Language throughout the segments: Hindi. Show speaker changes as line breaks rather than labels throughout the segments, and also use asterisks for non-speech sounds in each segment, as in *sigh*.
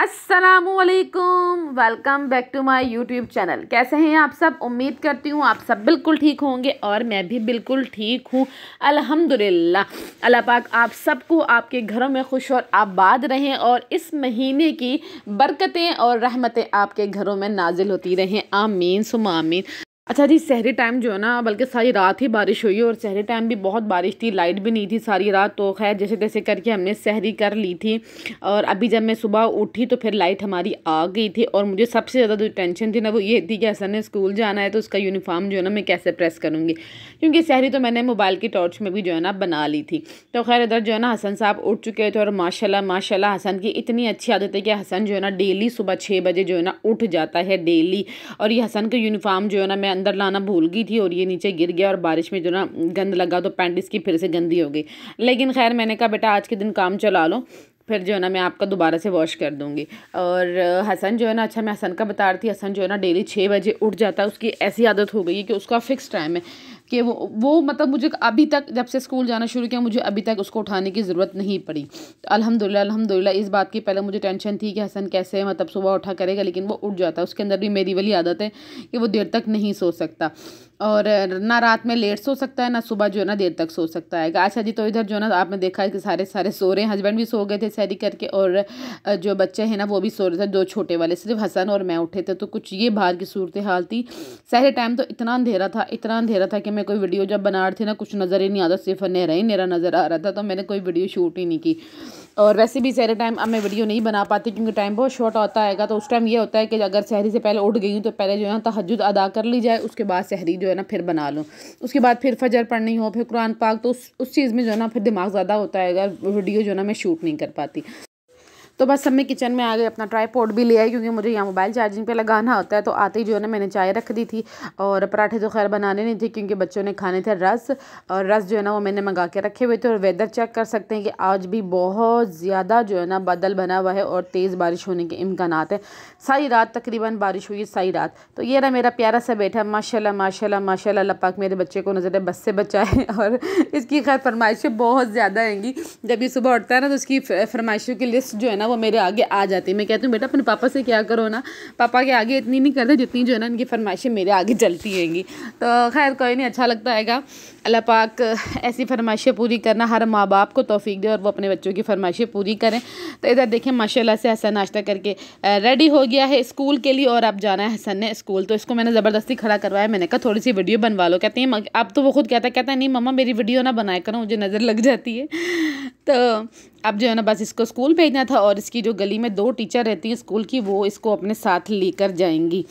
असलकुम welcome back to my YouTube channel कैसे हैं आप सब उम्मीद करती हूँ आप सब बिल्कुल ठीक होंगे और मैं भी बिल्कुल ठीक हूँ अल्हम्दुलिल्लाह अल्लाह पाक आप सबको आपके घरों में खुश और आबाद रहें और इस महीने की बरकतें और रहमतें आपके घरों में नाजिल होती रहें आमीन सुम आमीन अच्छा जी शहरी टाइम जो है ना बल्कि सारी रात ही बारिश हुई और शहरी टाइम भी बहुत बारिश थी लाइट भी नहीं थी सारी रात तो खैर जैसे तैसे करके हमने शहरी कर ली थी और अभी जब मैं सुबह उठी तो फिर लाइट हमारी आ गई थी और मुझे सबसे ज़्यादा जो टेंशन थी ना वो ये थी कि हसन ने स्कूल जाना है तो उसका यूनिफॉर्म जो है ना मैं कैसे प्रेस करूँगी क्योंकि शहरी तो मैंने मोबाइल की टॉर्च में भी जो है ना बना ली थी तो खैर इधर जो है ना हसन साहब उठ चुके थे और माशाला माशाला हसन की इतनी अच्छी आदत है कि हसन जो है ना डेली सुबह छः बजे जो है ना उठ जाता है डेली और ये हसन का यूनिफॉर्म जो है ना मैं अंदर लाना भूल गई थी और ये नीचे गिर गया और बारिश में जो ना गंद लगा तो पैंट इसकी फिर से गंदी हो गई लेकिन खैर मैंने कहा बेटा आज के दिन काम चला लो फिर जो है ना मैं आपका दोबारा से वॉश कर दूँगी और हसन जो है ना अच्छा मैं हसन का बता रही थी हसन जो है ना डेली छः बजे उठ जाता है उसकी ऐसी आदत हो गई है कि उसका फ़िक्स टाइम है कि वो वो मतलब मुझे अभी तक जब से स्कूल जाना शुरू किया मुझे अभी तक उसको उठाने की ज़रूरत नहीं पड़ी तो अलहमदिल्ला अल्हम्दुलिल्लाह इस बात की पहले मुझे टेंशन थी कि हसन कैसे मतलब सुबह उठा करेगा लेकिन वो उठ जाता है उसके अंदर भी मेरी वाली आदत है कि वो देर तक नहीं सो सकता और ना रात में लेट सो सकता है ना सुबह जो है ना देर तक सो सकता है अच्छा जी तो इधर जो है ना आपने देखा है कि सारे सारे सो रहे हैं हस्बैंड भी सो गए थे सैरी करके और जो बच्चे हैं ना वो भी सो रहे थे दो छोटे वाले सिर्फ हसन और मैं उठे थे तो कुछ ये बाहर की सूरत हाल थी सारे टाइम तो इतना अंधेरा था इतना अंधेरा था कि मैं कोई वीडियो जब बना रही थी ना कुछ नज़र ही नहीं आता सिर्फ अंधेरा ही मेरा नज़र आ रहा था तो मैंने कोई वीडियो शूट ही नहीं की और वैसे भी सहरे टाइम अब मैं वीडियो नहीं बना पाती क्योंकि टाइम बहुत शॉर्ट होता आएगा तो उस टाइम ये होता है कि अगर शहरी से पहले उठ गई हूँ तो पहले जो है ना तहजद अदा कर ली जाए उसके बाद शहरी जो है ना फिर बना लूँ उसके बाद फिर फजर पढ़नी हो फिर कुरान पाक तो उस उस चीज़ में जो है ना फिर दिमाग ज़्यादा होता है अगर वीडियो जो है ना मैं शूट नहीं कर पाती तो बस मैं किचन में आ गए अपना ट्राईपोर्ट भी लिया है क्योंकि मुझे यहाँ मोबाइल चार्जिंग पे लगाना होता है तो आते ही जो है ना मैंने चाय रख दी थी और पराठे तो खैर बनाने नहीं थे क्योंकि बच्चों ने खाने थे रस और रस जो है ना वो मैंने मंगा के रखे हुए थे और वेदर चेक कर सकते हैं कि आज भी बहुत ज़्यादा जो है ना बादल बना हुआ है और तेज़ बारिश होने के इम्कान है सारी रात तकरीबन बारिश हुई सारी रात तो ये ना मेरा प्यारा सा बैठा माशा माशा माशा लपाक मेरे बच्चे को नज़र बस से बचाए *laughs* और इसकी खैर फरमाइशें बहुत ज़्यादा आएंगी जब ये सुबह उठता है ना तो उसकी फरमाइशों की लिस्ट जो है ना ना वो मेरे आगे आ जाती है मैं कहती हूँ बेटा अपने पापा से क्या करो ना पापा के आगे इतनी नहीं करते जितनी जो है ना इनकी फरमाइशें मेरे आगे चलती रहेंगी तो खैर कोई नहीं अच्छा लगता हैगा अल्लाह पाक ऐसी फरमाइशें पूरी करना हर माँ बाप को तोफ़ी दे और वो अपने बच्चों की फरमाइशें पूरी करें तो इधर देखें माशाल्लाह से हसन नाश्ता करके रेडी हो गया है स्कूल के लिए और अब जाना है हसन ने स्कूल तो इसको मैंने ज़बरदस्ती खड़ा करवाया मैंने कहा थोड़ी सी वीडियो बनवा लो कहते हैं अब तो वो खुद कहता कहता है नहीं मम्मा मेरी वीडियो ना बनाया करो मुझे नज़र लग जाती है तो अब जो है ना बस इसको स्कूल भेजना था और और इसकी जो गली में दो टीचर रहती हैं स्कूल की वो इसको अपने साथ लेकर जाएंगी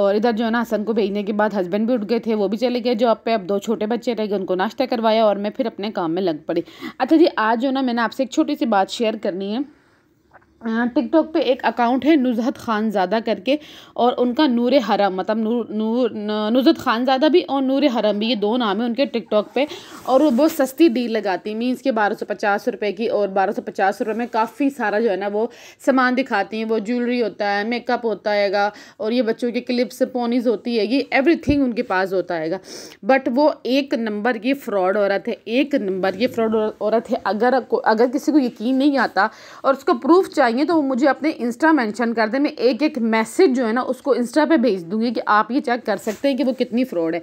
और इधर जो है ना हसन को भेजने के बाद हस्बैंड भी उठ गए थे वो भी चले गए जो आप पे अब दो छोटे बच्चे रह गए उनको नाश्ता करवाया और मैं फिर अपने काम में लग पड़ी अच्छा जी आज जो ना मैंने आपसे एक छोटी सी बात शेयर करनी है टिकटॉक पे एक अकाउंट है नुजहत ख़ान ज्यादा करके और उनका नूर हरम मतलब नूर नूर नुजहत ज्यादा भी और नूर हरम भी ये दो नाम है उनके टिकटॉक पे और वो बहुत सस्ती डील लगाती हैं मीन्स के बारह सौ पचास रुपये की और बारह सौ पचास रुपये में काफ़ी सारा जो है ना वो सामान दिखाती हैं वो ज्वेलरी होता है मेकअप होता हैगा और ये बच्चों के क्लिप्स पोनीज होती है ये एवरीथिंग उनके पास होता हैगा बट वो एक नंबर की फ़्रॉड औरत है एक नंबर ये फ़्रॉड औरत है अगर अगर किसी को यकीन नहीं आता और उसको प्रूफ चाहिए चाहिए तो मुझे अपने इंस्टा मेंशन कर दें मैं एक एक मैसेज जो है ना उसको इंस्टा पे भेज दूंगी कि आप ये चेक कर सकते हैं कि वो कितनी फ्रॉड है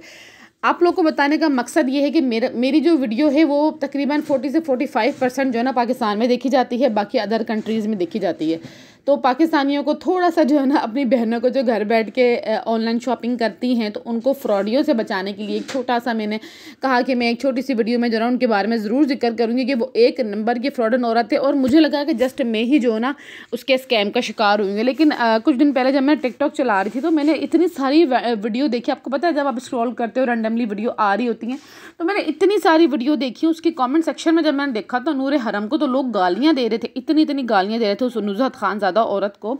आप लोगों को बताने का मकसद ये है कि मेरा मेरी जो वीडियो है वो तकरीबन फोर्टी से फाइव परसेंट जो है ना पाकिस्तान में देखी जाती है बाकी अदर कंट्रीज़ में देखी जाती है तो पाकिस्तानियों को थोड़ा सा जो है ना अपनी बहनों को जो घर बैठ के ऑनलाइन शॉपिंग करती हैं तो उनको फ्रॉडियों से बचाने के लिए एक छोटा सा मैंने कहा कि मैं एक छोटी सी वीडियो में जो है उनके बारे में ज़रूर जिक्र करूँगी कि वो एक नंबर की फ्रॉडन औरत है और मुझे लगा कि जस्ट मैं ही जो है ना उसके स्कैम का शिकार हुई लेकिन आ, कुछ दिन पहले जब मैं टिकटॉक चला रही थी तो मैंने इतनी सारी वीडियो देखी आपको पता है जब आप स्क्रॉल करते हो रैंडमली वीडियो आ रही होती हैं तो मैंने इतनी सारी वीडियो देखी उसके कॉमेंट सेक्शन में जब मैंने देखा तो नूर हरम को तो लोग गालियाँ दे रहे थे इतनी इतनी गालियाँ दे रहे थे उस नुजहत खान ज्यादा ज़्यादा औरत को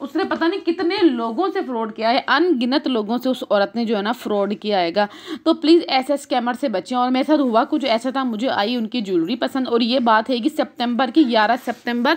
उसने पता नहीं कितने लोगों से फ्रॉड किया है अनगिनत लोगों से उस औरत ने जो है ना फ्रॉड किया है तो प्लीज़ ऐसे स्कैमर से बचें और मेरे साथ हुआ कुछ ऐसा था मुझे आई उनकी ज्वेलरी पसंद और ये बात है कि सितंबर की 11 सितंबर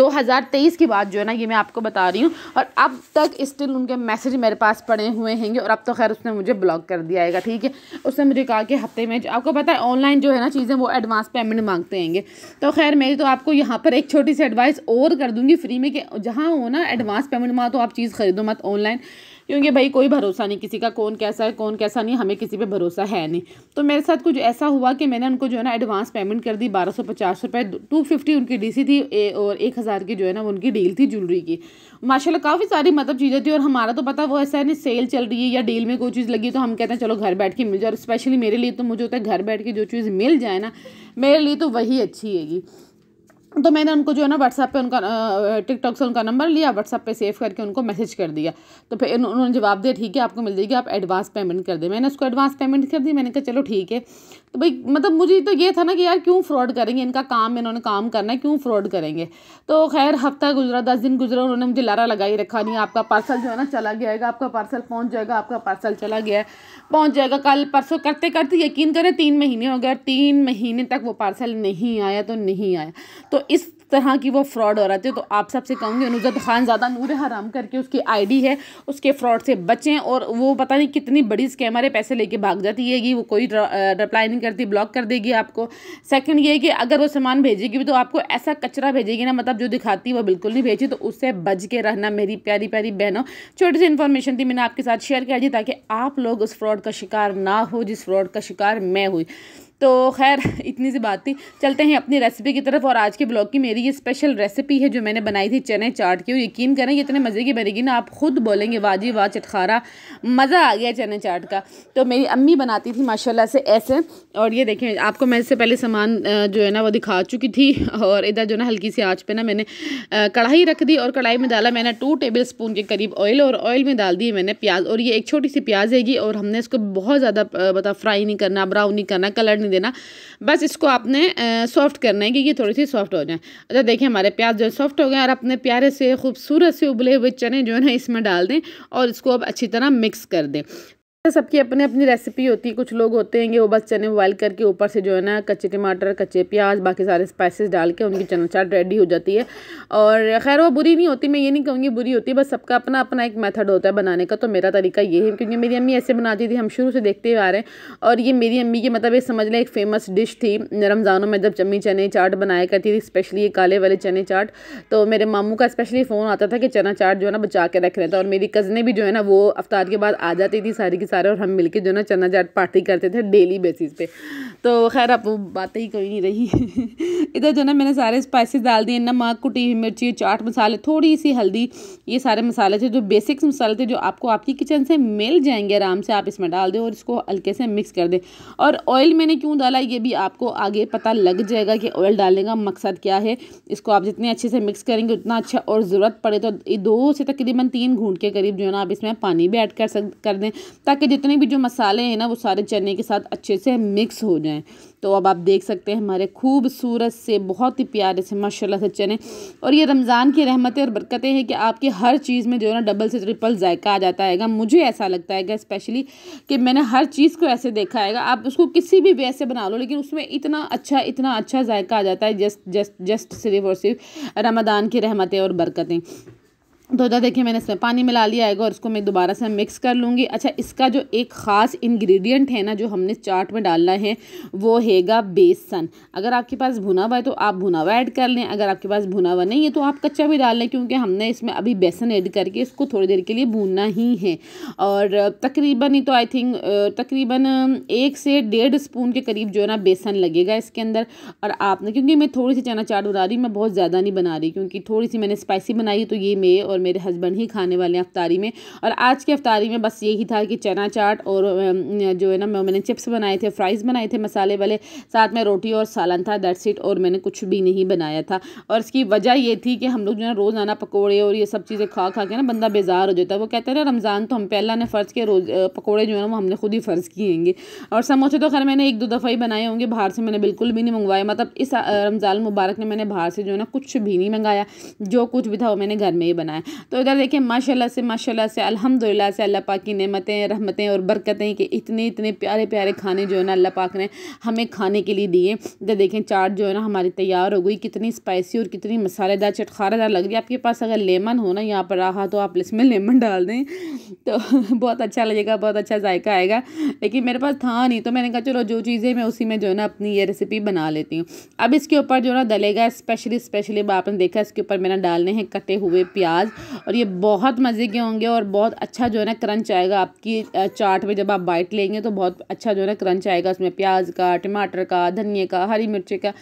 2023 के बाद जो है ना ये मैं आपको बता रही हूँ और अब तक स्टिल उनके मैसेज मेरे पास पड़े हुए हैंगे और अब तो खैर उसने मुझे ब्लॉक कर दिया आएगा ठीक है उसने मुझे कहा कि हफ्ते में आपको पता है ऑनलाइन जो है ना चीज़ें वो एडवांस पेमेंट मांगते हैंगे तो खैर मेरी तो आपको यहाँ पर एक छोटी सी एडवाइस और कर दूँगी फ्री में कि जहाँ हो ना एडवांस एडवांस पेमेंट मारो तो आप चीज़ ख़रीदो मत ऑनलाइन क्योंकि भाई कोई भरोसा नहीं किसी का कौन कैसा है कौन कैसा नहीं हमें किसी पे भरोसा है नहीं तो मेरे साथ कुछ ऐसा हुआ कि मैंने उनको जो है ना एडवांस पेमेंट कर दी बारह सौ पचास रुपये टू फिफ्टी उनकी डीसी थी ए, और एक हज़ार की जो है ना उनकी डील थी ज्वेलरी की माशाल्लाह काफ़ी सारी मतलब चीज़ें थी और हमारा तो पता वो ऐसा है ना सेल चल रही है या डील में कोई चीज़ लगी तो हम कहते हैं चलो घर बैठ के मिल जाए और स्पेशली मेरे लिए तो मुझे होता है घर बैठ के जो चीज़ मिल जाए ना मेरे लिए तो वही अच्छी हैगी तो मैंने उनको जो है ना व्हाट्सएप पे उनका टिकटॉक से उनका नंबर लिया व्हाट्सएप पे सेव करके उनको मैसेज कर दिया तो फिर उन्होंने जवाब दिया ठीक है आपको मिल जाएगी आप एडवांस पेमेंट कर दें मैंने उसको एडवांस पेमेंट कर दी मैंने कहा चलो ठीक है तो भाई मतलब मुझे तो ये था ना कि यार क्यों फ्रॉड करेंगे इनका काम इन्होंने काम करना है क्यों फ्रॉड करेंगे तो खैर हफ्ता गुजरा दस दिन गुजरा उन्होंने मुझे लारा लगाई रखा नहीं आपका पार्सल जो है ना चला जाएगा आपका पार्सल पहुंच जाएगा आपका पार्सल चला गया है पहुँच जाएगा कल परसों करते करते यकीन करें तीन महीने हो गए और तीन महीने तक वो पार्सल नहीं आया तो नहीं आया तो इस तरह की वो फ्रॉड हो रहे थे तो आप सबसे कहूँगी नुजरत खान ज़्यादा नूर हराम करके उसकी आईडी है उसके फ्रॉड से बचें और वो पता नहीं कितनी बड़ी स्कैमर है पैसे लेके भाग जाती है कि वो कोई रिप्लाई नहीं करती ब्लॉक कर देगी आपको सेकंड ये कि अगर वो सामान भेजेगी भी तो आपको ऐसा कचरा भेजेगी ना मतलब जो दिखाती है वो बिल्कुल नहीं भेजी तो उससे बच के रहना मेरी प्यारी प्यारी बहनों छोटी सी इन्फॉर्मेशन थी मैंने आपके साथ शेयर कर दी ताकि आप लोग उस फ्रॉड का शिकार ना हो जिस फ्रॉड का शिकार मैं हुई तो खैर *laughs* इतनी सी बात थी चलते हैं अपनी रेसिपी की तरफ और आज के ब्लॉग की मेरी ये स्पेशल रेसिपी है जो मैंने बनाई थी चने चाट की और यकीन करें इतने मज़े की बनेगी ना आप ख़ुद बोलेंगे वाजी वाह चटखारा मज़ा आ गया चने चाट का तो मेरी अम्मी बनाती थी माशाल्लाह से ऐसे और ये देखें आपको मैं इससे पहले सामान जो है ना वो दिखा चुकी थी *laughs* और इधर जो ना हल्की सी आँच पर ना मैंने कढ़ाई रख दी और कढ़ाई में डाला मैंने टू टेबल स्पून के करीब ऑयल और ऑयल में डाल दिए मैंने प्याज और ये एक छोटी सी प्याज हैगी और हमने इसको बहुत ज़्यादा बता मतलब फ्राई नहीं करना ब्राउन नहीं करना कलर नहीं नहीं देना बस इसको आपने सॉफ्ट करना है कि ये थोड़ी सी सॉफ्ट हो जाए अच्छा देखिए हमारे प्याज जो है सॉफ्ट हो गए और अपने प्यारे से खूबसूरत से उबले हुए चने जो है ना इसमें डाल दें और इसको अब अच्छी तरह मिक्स कर दें सबकी अपनी अपनी रेसिपी होती है कुछ लोग होते हैं वो बस चने बॉयल करके ऊपर से जो है ना कच्चे टमाटर कच्चे प्याज बाकी सारे स्पाइसेस डाल के उनकी चना चाट रेडी हो जाती है और खैर वो बुरी नहीं होती मैं ये नहीं कहूँगी बुरी होती बस सबका अपना अपना एक मेथड होता है बनाने का तो मेरा तरीका ये है क्योंकि मेरी अम्मी ऐसे बनाती थी हम शुरू से देखते हुए आ रहे हैं और ये मेरी अम्मी की मतलब ये समझ लें एक फेमस डिश थी रमज़ानों में जब चम्मी चने चाट बनाया करती थी स्पेशली ये काले वाले चने चाट तो मेरे मामू का स्पेशली फ़ोन आता था कि चना चाट जो है ना बचा के रख रहे थे और मेरी कज़ने भी जो है ना वो अफ्तार के बाद आ जाती थी सारी की सारे और हम मिलके जो ना चना जाट पार्टी करते थे डेली बेसिस पे तो खैर अब वो बातें ही कोई नहीं रही *laughs* इधर जो ना मैंने सारे स्पाइसेस डाल दिए नमक कुटी हुई मिर्ची चाट मसाले थोड़ी सी हल्दी ये सारे मसाले थे जो बेसिक्स मसाले थे जो आपको आपकी किचन से मिल जाएंगे आराम से आप इसमें डाल दें और इसको हल्के से मिक्स कर दें और ऑयल मैंने क्यों डाला ये भी आपको आगे पता लग जाएगा कि ऑयल डालने का मकसद क्या है इसको आप जितने अच्छे से मिक्स करेंगे उतना अच्छा और ज़रूरत पड़े तो दो से तकरीबन तीन घूट के करीब जो है ना आप इसमें पानी भी ऐड कर सक कर दें ताकि जितने भी जो मसाले हैं ना वो सारे चने के साथ अच्छे से मिक्स हो जाए हैं तो अब आप देख सकते हैं हमारे खूबसूरत से बहुत ही प्यारे से माशाल्लाह से चने और ये रमज़ान की रहमतें और बरकतें हैं कि आपकी हर चीज़ में जो है ना डबल से ट्रिपल जायका आ जाता है मुझे ऐसा लगता है स्पेशली कि मैंने हर चीज़ को ऐसे देखा है आप उसको किसी भी वे से बना लो लेकिन उसमें इतना अच्छा इतना अच्छा जायका आ जाता है जस्ट जस्ट जस्ट सिर्फ और सिर्फ रमदान की रहमतें और बरकतें तो इधर देखिए मैंने इसमें पानी मिला लिया है और इसको मैं दोबारा से मिक्स कर लूँगी अच्छा इसका जो एक ख़ास इंग्रेडिएंट है ना जो हमने चाट में डालना है वो हैगा बेसन अगर आपके पास भुना हुआ है तो आप भुना हुआ ऐड कर लें अगर आपके पास भुना हुआ नहीं है तो आप कच्चा भी डाल लें क्योंकि हमने इसमें अभी बेसन ऐड करके इसको थोड़ी देर के लिए भूनना ही है और तकरीबन ही तो आई थिंक तकरीबन एक से डेढ़ स्पून के करीब जो है ना बेसन लगेगा इसके अंदर और आपने क्योंकि मैं थोड़ी सी चना चाट बना रही मैं बहुत ज़्यादा नहीं बना रही क्योंकि थोड़ी सी मैंने स्पाइसी बनाई तो ये मैं और मेरे हस्बैंड ही खाने वाले हैं अफ्तारी में और आज के अफ्तारी में बस यही था कि चना चाट और जो है ना मैंने चिप्स बनाए थे फ्राइज़ बनाए थे मसाले वाले साथ में रोटी और सालन था दैट्स इट और मैंने कुछ भी नहीं बनाया था और इसकी वजह ये थी कि हम लोग जो है रोज़ाना पकौड़े और ये सब चीज़ें खा खा के ना बंदा बेजार हो जाता है वो कहते हैं ना रमज़ान तो हम पे अल्लाह ने फ़र्ज़ के रोज़ पकौड़े जो है ना वो हमने खुद ही फ़र्ज़ किएंगे और समोसे तो खैर मैंने एक दो दफ़ा ही बनाए होंगे बाहर से मैंने बिल्कुल भी नहीं मंगवाए मतलब इस रमज़ान मुबारक में मैंने बाहर से जो है ना कुछ भी नहीं मंगाया जो कुछ भी था वो मैंने घर में ही बनाया तो इधर देखिए माशाल्लाह से माशाल्लाह से अल्हम्दुलिल्लाह से अल्लाह पाक की नेमतें रहमतें और बरकतें कि इतने इतने प्यारे प्यारे खाने जो है ना अल्लाह पाक ने हमें खाने के लिए दिए इधर देखें चाट जो है ना हमारी तैयार हो गई कितनी स्पाइसी और कितनी मसालेदार चटखारादार लग रही है आपके पास अगर लेमन हो ना यहाँ पर रहा तो आप इसमें लेमन डाल दें तो *laughs* बहुत अच्छा लगेगा बहुत अच्छा जायका आएगा लेकिन मेरे पास था नहीं तो मैंने कहा चलो जो चीज़ें मैं उसी में जो है ना अपनी ये रेसिपी बना लेती हूँ अब इसके ऊपर जो है ना दलेगा स्पेशली स्पेशली आपने देखा इसके ऊपर मैंने डालने हैं कटे हुए प्याज और ये बहुत मज़े के होंगे और बहुत अच्छा जो है ना क्रंच आएगा आपकी चाट में जब आप बाइट लेंगे तो बहुत अच्छा जो है ना क्रंच आएगा उसमें प्याज का टमाटर का धनिए का हरी मिर्ची का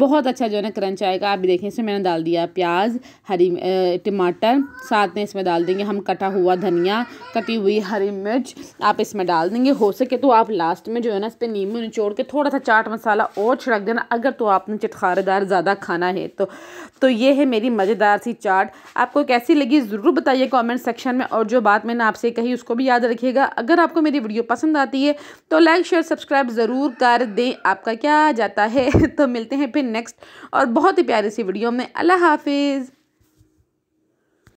बहुत अच्छा जो है ना क्रंच आएगा आप भी देखें इसमें मैंने डाल दिया प्याज हरी टमाटर साथ में इसमें डाल देंगे हम कटा हुआ धनिया कटी हुई हरी मिर्च आप इसमें डाल देंगे हो सके तो आप लास्ट में जो है ना इस पर नींबू निचोड़ के थोड़ा सा चाट मसाला और छिड़क देना अगर तो आपने चटकारेदार ज़्यादा खाना है तो तो ये है मेरी मज़ेदार सी चाट आपको कैसी लगी ज़रूर बताइए कॉमेंट सेक्शन में और जो बात मैंने आपसे कही उसको भी याद रखिएगा अगर आपको मेरी वीडियो पसंद आती है तो लाइक शेयर सब्सक्राइब ज़रूर कर दें आपका क्या जाता है *laughs* तो मिलते हैं फिर नेक्स्ट और बहुत ही प्यारी सी वीडियो में अल्लाह हाफिज़